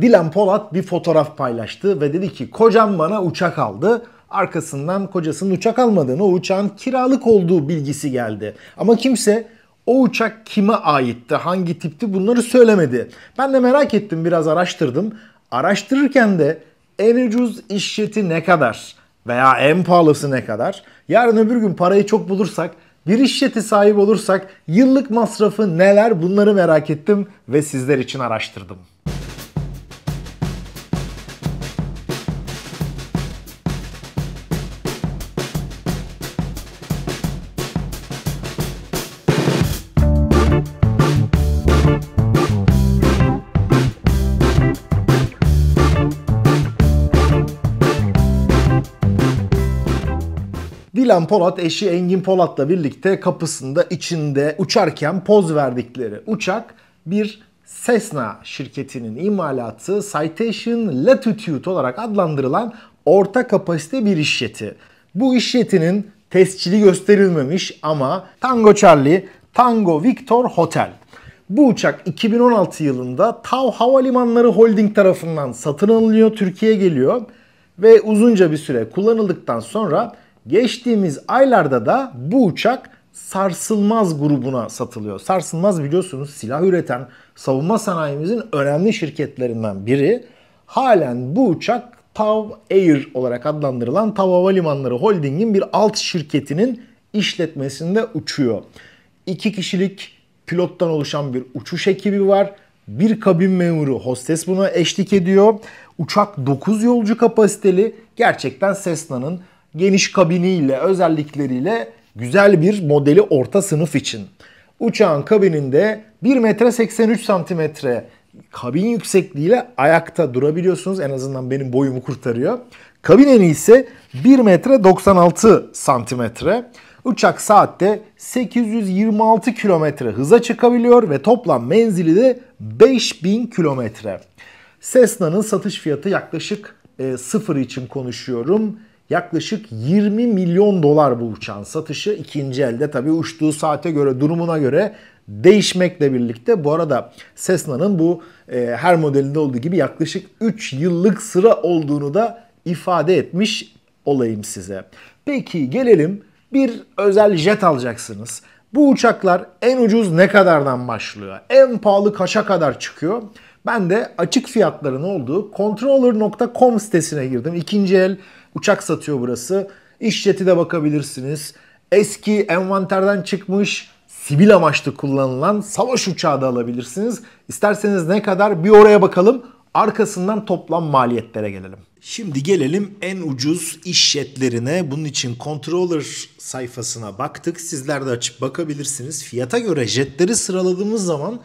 Dilan Polat bir fotoğraf paylaştı ve dedi ki kocam bana uçak aldı. Arkasından kocasının uçak almadığını, o uçağın kiralık olduğu bilgisi geldi. Ama kimse o uçak kime aitti, hangi tipti bunları söylemedi. Ben de merak ettim, biraz araştırdım. Araştırırken de en ucuz iş ne kadar veya en pahalısı ne kadar? Yarın öbür gün parayı çok bulursak bir iş jeti sahip olursak yıllık masrafı neler bunları merak ettim ve sizler için araştırdım. Dilan Polat eşi Engin Polat'la birlikte kapısında içinde uçarken poz verdikleri uçak bir Cessna şirketinin imalatı Citation Latitude olarak adlandırılan orta kapasite bir iş jeti. Bu iş jetinin tescili gösterilmemiş ama Tango Charlie, Tango Victor Hotel. Bu uçak 2016 yılında Tav Havalimanları Holding tarafından satın alınıyor, Türkiye'ye geliyor ve uzunca bir süre kullanıldıktan sonra Geçtiğimiz aylarda da bu uçak Sarsılmaz grubuna satılıyor. Sarsılmaz biliyorsunuz silah üreten savunma sanayimizin önemli şirketlerinden biri. Halen bu uçak TAV Air olarak adlandırılan TAV Havalimanları Holding'in bir alt şirketinin işletmesinde uçuyor. İki kişilik pilottan oluşan bir uçuş ekibi var. Bir kabin memuru hostes buna eşlik ediyor. Uçak 9 yolcu kapasiteli. Gerçekten Cessna'nın geniş kabiniyle, özellikleriyle güzel bir modeli orta sınıf için. Uçağın kabininde 1 metre 83 santimetre kabin yüksekliğiyle ayakta durabiliyorsunuz. En azından benim boyumu kurtarıyor. Kabin eni ise 1 metre 96 santimetre. Uçak saatte 826 kilometre hıza çıkabiliyor ve toplam menzili de 5000 kilometre. Cessna'nın satış fiyatı yaklaşık e, sıfır için konuşuyorum. Yaklaşık 20 milyon dolar bu uçağın satışı ikinci elde tabi uçtuğu saate göre durumuna göre değişmekle birlikte bu arada Cessna'nın bu e, her modelinde olduğu gibi yaklaşık 3 yıllık sıra olduğunu da ifade etmiş olayım size. Peki gelelim bir özel jet alacaksınız. Bu uçaklar en ucuz ne kadardan başlıyor? En pahalı kaça kadar çıkıyor? Ben de açık fiyatların olduğu controller.com sitesine girdim. İkinci el Uçak satıyor burası. İş jeti de bakabilirsiniz. Eski envanterden çıkmış sivil amaçlı kullanılan savaş uçağı da alabilirsiniz. İsterseniz ne kadar bir oraya bakalım. Arkasından toplam maliyetlere gelelim. Şimdi gelelim en ucuz iş jetlerine. Bunun için controller sayfasına baktık. Sizler de açıp bakabilirsiniz. Fiyata göre jetleri sıraladığımız zaman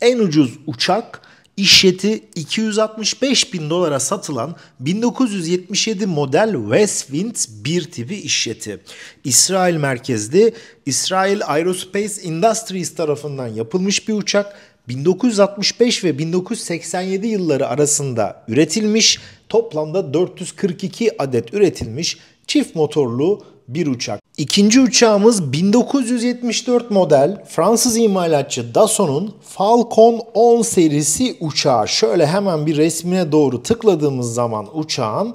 en ucuz uçak İş jeti 265 bin dolara satılan 1977 model Westwind 1 tipi iş jeti. İsrail merkezli İsrail Aerospace Industries tarafından yapılmış bir uçak 1965 ve 1987 yılları arasında üretilmiş, toplamda 442 adet üretilmiş, çift motorlu bir uçak. İkinci uçağımız 1974 model Fransız imalatçı Dassault'un Falcon 10 serisi uçağı. Şöyle hemen bir resmine doğru tıkladığımız zaman uçağın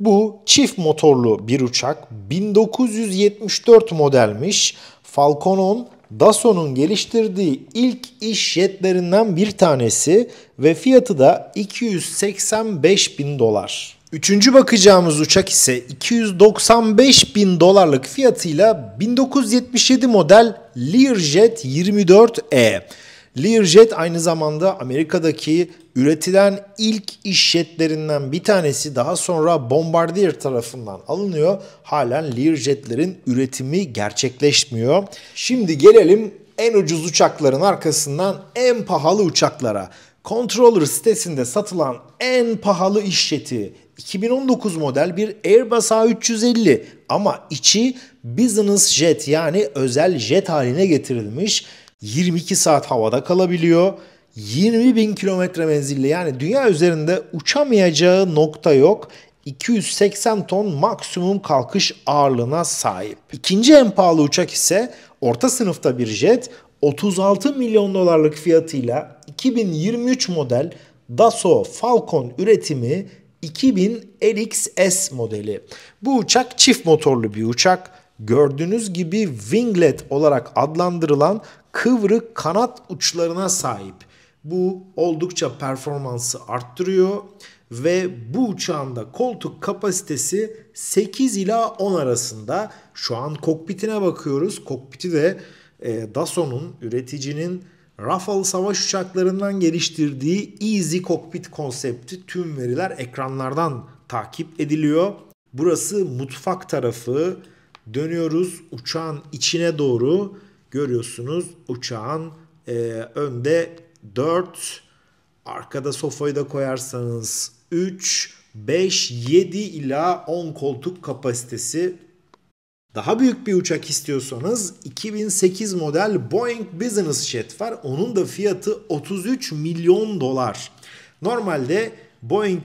bu çift motorlu bir uçak 1974 modelmiş. Falcon 10 Dassault'un geliştirdiği ilk iş jetlerinden bir tanesi ve fiyatı da 285 bin dolar. Üçüncü bakacağımız uçak ise 295 bin dolarlık fiyatıyla 1977 model Learjet 24E. Learjet aynı zamanda Amerika'daki üretilen ilk iş bir tanesi daha sonra Bombardier tarafından alınıyor. Halen Learjet'lerin üretimi gerçekleşmiyor. Şimdi gelelim en ucuz uçakların arkasından en pahalı uçaklara. Controller sitesinde satılan en pahalı işleti 2019 model bir Airbus A350 ama içi business jet yani özel jet haline getirilmiş. 22 saat havada kalabiliyor. 20 bin kilometre menzilli yani dünya üzerinde uçamayacağı nokta yok. 280 ton maksimum kalkış ağırlığına sahip. İkinci en pahalı uçak ise orta sınıfta bir jet 36 milyon dolarlık fiyatıyla 2023 model Dassault Falcon üretimi 2000 LXS modeli. Bu uçak çift motorlu bir uçak. Gördüğünüz gibi winglet olarak adlandırılan kıvrık kanat uçlarına sahip. Bu oldukça performansı arttırıyor ve bu uçağın da koltuk kapasitesi 8 ila 10 arasında. Şu an kokpitine bakıyoruz. Kokpiti de e, Dassault'un üreticinin Rafale savaş uçaklarından geliştirdiği Easy Cockpit konsepti tüm veriler ekranlardan takip ediliyor. Burası mutfak tarafı. Dönüyoruz uçağın içine doğru. Görüyorsunuz uçağın e, önde 4, arkada sofayı da koyarsanız 3, 5, 7 ila 10 koltuk kapasitesi daha büyük bir uçak istiyorsanız 2008 model Boeing Business Jet var. Onun da fiyatı 33 milyon dolar. Normalde Boeing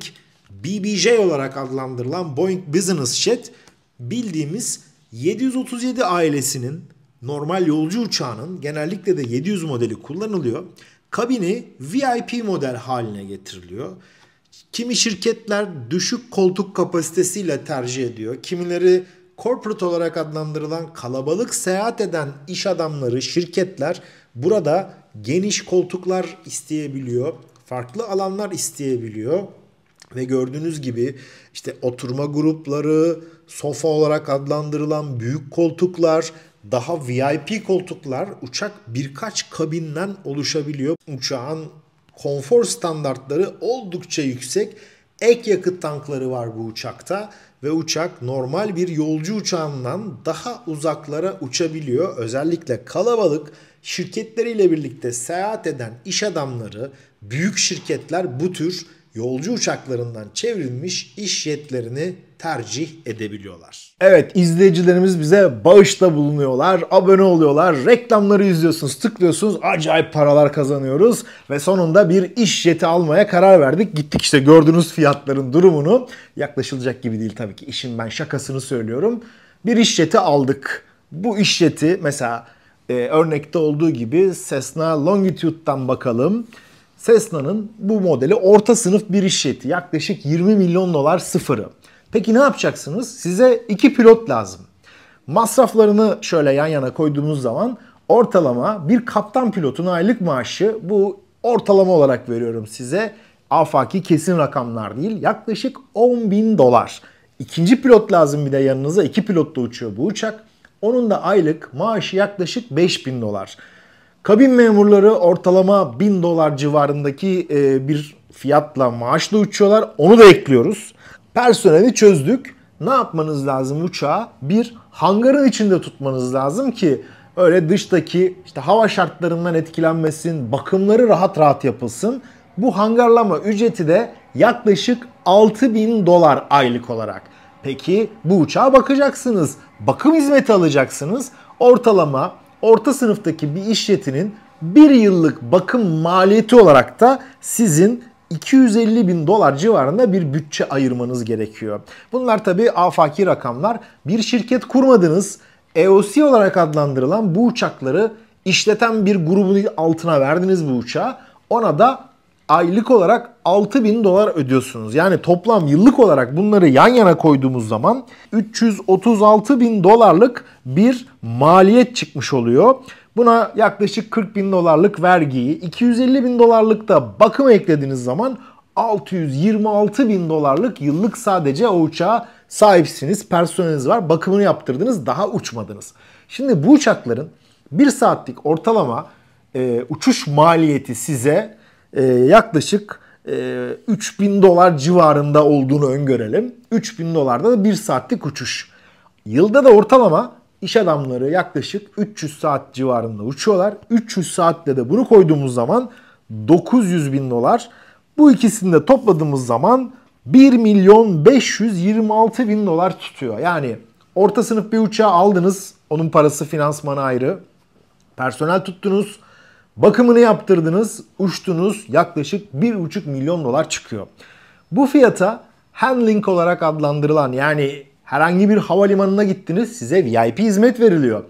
BBJ olarak adlandırılan Boeing Business Jet bildiğimiz 737 ailesinin normal yolcu uçağının genellikle de 700 modeli kullanılıyor. Kabini VIP model haline getiriliyor. Kimi şirketler düşük koltuk kapasitesiyle tercih ediyor. Kimileri corporate olarak adlandırılan kalabalık seyahat eden iş adamları, şirketler burada geniş koltuklar isteyebiliyor. Farklı alanlar isteyebiliyor. Ve gördüğünüz gibi işte oturma grupları, sofa olarak adlandırılan büyük koltuklar, daha VIP koltuklar uçak birkaç kabinden oluşabiliyor. Uçağın konfor standartları oldukça yüksek Ek yakıt tankları var bu uçakta ve uçak normal bir yolcu uçağından daha uzaklara uçabiliyor. Özellikle kalabalık şirketleriyle birlikte seyahat eden iş adamları, büyük şirketler bu tür yolcu uçaklarından çevrilmiş iş jetlerini tercih edebiliyorlar. Evet izleyicilerimiz bize bağışta bulunuyorlar, abone oluyorlar, reklamları izliyorsunuz, tıklıyorsunuz, acayip paralar kazanıyoruz ve sonunda bir iş jeti almaya karar verdik. Gittik işte gördüğünüz fiyatların durumunu. Yaklaşılacak gibi değil tabii ki işin ben şakasını söylüyorum. Bir iş jeti aldık. Bu iş jeti mesela e, örnekte olduğu gibi Cessna Longitude'dan bakalım. Cessna'nın bu modeli orta sınıf bir iş jeti. Yaklaşık 20 milyon dolar sıfırı. Peki ne yapacaksınız? Size iki pilot lazım. Masraflarını şöyle yan yana koyduğumuz zaman ortalama bir kaptan pilotun aylık maaşı bu ortalama olarak veriyorum size. Afaki kesin rakamlar değil. Yaklaşık 10 bin dolar. İkinci pilot lazım bir de yanınıza. iki pilot da uçuyor bu uçak. Onun da aylık maaşı yaklaşık 5 bin dolar. Kabin memurları ortalama 1000 dolar civarındaki e, bir fiyatla maaşla uçuyorlar. Onu da ekliyoruz. Personeli çözdük. Ne yapmanız lazım uçağı? Bir hangarın içinde tutmanız lazım ki öyle dıştaki işte hava şartlarından etkilenmesin, bakımları rahat rahat yapılsın. Bu hangarlama ücreti de yaklaşık 6000 dolar aylık olarak. Peki bu uçağa bakacaksınız, bakım hizmeti alacaksınız. Ortalama orta sınıftaki bir işletinin bir yıllık bakım maliyeti olarak da sizin 250 bin dolar civarında bir bütçe ayırmanız gerekiyor. Bunlar tabi afaki rakamlar. Bir şirket kurmadınız. EOC olarak adlandırılan bu uçakları işleten bir grubun altına verdiniz bu uçağı. Ona da aylık olarak 6000 dolar ödüyorsunuz. Yani toplam yıllık olarak bunları yan yana koyduğumuz zaman 336 bin dolarlık bir maliyet çıkmış oluyor. Buna yaklaşık 40 bin dolarlık vergiyi, 250 bin dolarlık da bakım eklediğiniz zaman 626 bin dolarlık yıllık sadece o uçağa sahipsiniz, personeliniz var, bakımını yaptırdınız, daha uçmadınız. Şimdi bu uçakların 1 saatlik ortalama e, uçuş maliyeti size e, yaklaşık e, 3000 dolar civarında olduğunu öngörelim. 3000 dolarda da 1 saatlik uçuş. Yılda da ortalama iş adamları yaklaşık 300 saat civarında uçuyorlar. 300 saatle de bunu koyduğumuz zaman 900 bin dolar. Bu ikisini de topladığımız zaman 1 milyon 526 bin dolar tutuyor. Yani orta sınıf bir uçağı aldınız. Onun parası finansmanı ayrı. Personel tuttunuz. Bakımını yaptırdınız, uçtunuz yaklaşık 1,5 milyon dolar çıkıyor. Bu fiyata handling olarak adlandırılan yani herhangi bir havalimanına gittiniz size VIP hizmet veriliyor.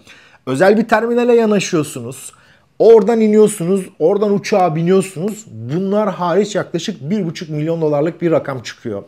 Özel bir terminale yanaşıyorsunuz. Oradan iniyorsunuz, oradan uçağa biniyorsunuz. Bunlar hariç yaklaşık 1,5 milyon dolarlık bir rakam çıkıyor.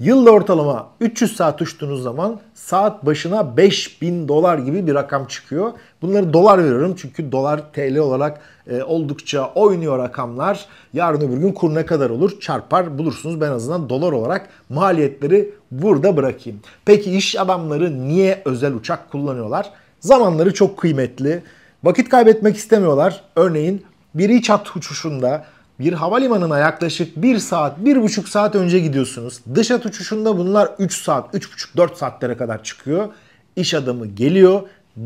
Yılda ortalama 300 saat uçtuğunuz zaman saat başına 5000 dolar gibi bir rakam çıkıyor. Bunları dolar veriyorum çünkü dolar TL olarak e, oldukça oynuyor rakamlar. Yarın öbür gün kur ne kadar olur çarpar bulursunuz. Ben azından dolar olarak maliyetleri burada bırakayım. Peki iş adamları niye özel uçak kullanıyorlar? Zamanları çok kıymetli. Vakit kaybetmek istemiyorlar. Örneğin bir iç hat uçuşunda bir havalimanına yaklaşık 1 saat, 1,5 saat önce gidiyorsunuz. Dış hat uçuşunda bunlar 3 saat, 3,5-4 saatlere kadar çıkıyor. İş adamı geliyor.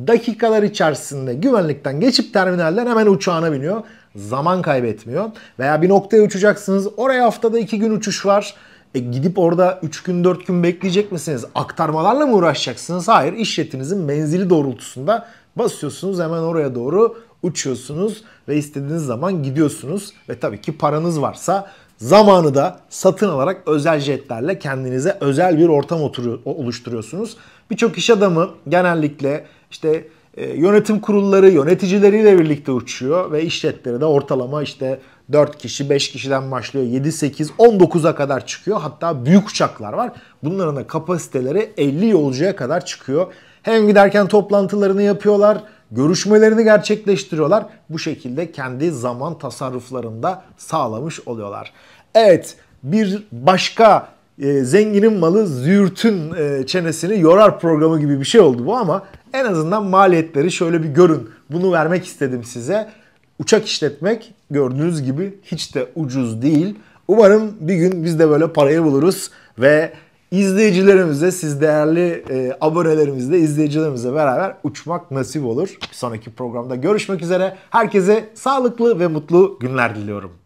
Dakikalar içerisinde güvenlikten geçip terminalden hemen uçağına biniyor. Zaman kaybetmiyor. Veya bir noktaya uçacaksınız. Oraya haftada 2 gün uçuş var. E gidip orada 3 gün 4 gün bekleyecek misiniz? Aktarmalarla mı uğraşacaksınız? Hayır. İş menzili doğrultusunda basıyorsunuz hemen oraya doğru uçuyorsunuz ve istediğiniz zaman gidiyorsunuz ve tabii ki paranız varsa zamanı da satın alarak özel jetlerle kendinize özel bir ortam oturuyor, oluşturuyorsunuz. Birçok iş adamı genellikle işte e, yönetim kurulları yöneticileriyle birlikte uçuyor ve işletmeleri de ortalama işte 4 kişi 5 kişiden başlıyor 7 8 19'a kadar çıkıyor. Hatta büyük uçaklar var. Bunların da kapasiteleri 50 yolcuya kadar çıkıyor. Hem giderken toplantılarını yapıyorlar görüşmelerini gerçekleştiriyorlar. Bu şekilde kendi zaman tasarruflarında sağlamış oluyorlar. Evet bir başka e, zenginin malı züğürtün e, çenesini yorar programı gibi bir şey oldu bu ama en azından maliyetleri şöyle bir görün. Bunu vermek istedim size. Uçak işletmek gördüğünüz gibi hiç de ucuz değil. Umarım bir gün biz de böyle parayı buluruz ve izleyicilerimizle, siz değerli e, abonelerimizle, izleyicilerimizle beraber uçmak nasip olur. Bir sonraki programda görüşmek üzere. Herkese sağlıklı ve mutlu günler diliyorum.